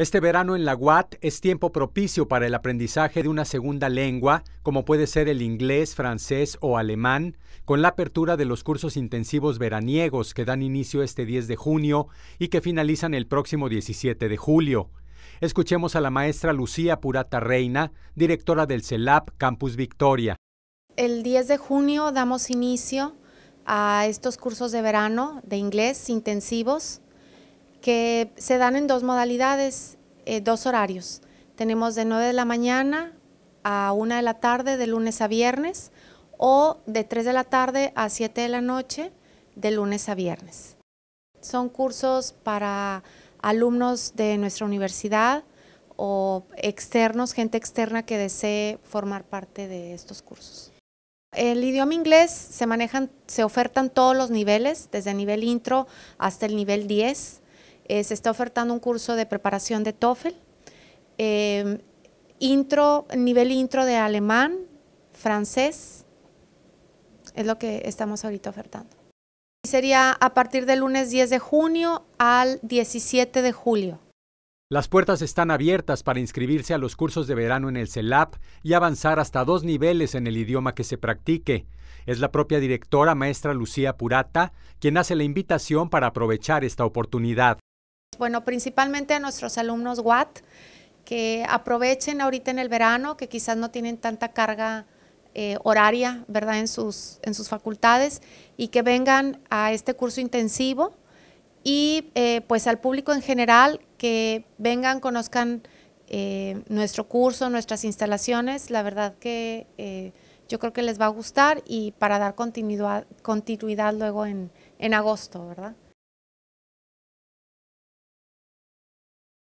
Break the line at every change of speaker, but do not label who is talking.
Este verano en la UAT es tiempo propicio para el aprendizaje de una segunda lengua, como puede ser el inglés, francés o alemán, con la apertura de los cursos intensivos veraniegos que dan inicio este 10 de junio y que finalizan el próximo 17 de julio. Escuchemos a la maestra Lucía Purata Reina, directora del CELAP Campus Victoria.
El 10 de junio damos inicio a estos cursos de verano de inglés intensivos que se dan en dos modalidades, eh, dos horarios. Tenemos de 9 de la mañana a 1 de la tarde de lunes a viernes o de 3 de la tarde a 7 de la noche de lunes a viernes. Son cursos para alumnos de nuestra universidad o externos, gente externa que desee formar parte de estos cursos. El idioma inglés se manejan, se ofertan todos los niveles, desde el nivel intro hasta el nivel 10. Eh, se está ofertando un curso de preparación de TOEFL, eh, intro, nivel intro de alemán, francés, es lo que estamos ahorita ofertando. Sería a partir del lunes 10 de junio al 17 de julio.
Las puertas están abiertas para inscribirse a los cursos de verano en el CELAP y avanzar hasta dos niveles en el idioma que se practique. Es la propia directora maestra Lucía Purata quien hace la invitación para aprovechar esta oportunidad.
Bueno, principalmente a nuestros alumnos WAT, que aprovechen ahorita en el verano, que quizás no tienen tanta carga eh, horaria, ¿verdad?, en sus, en sus facultades, y que vengan a este curso intensivo y eh, pues al público en general que vengan, conozcan eh, nuestro curso, nuestras instalaciones, la verdad que yo creo que les va a gustar y para dar continuidad, continuidad luego en, en agosto, ¿verdad?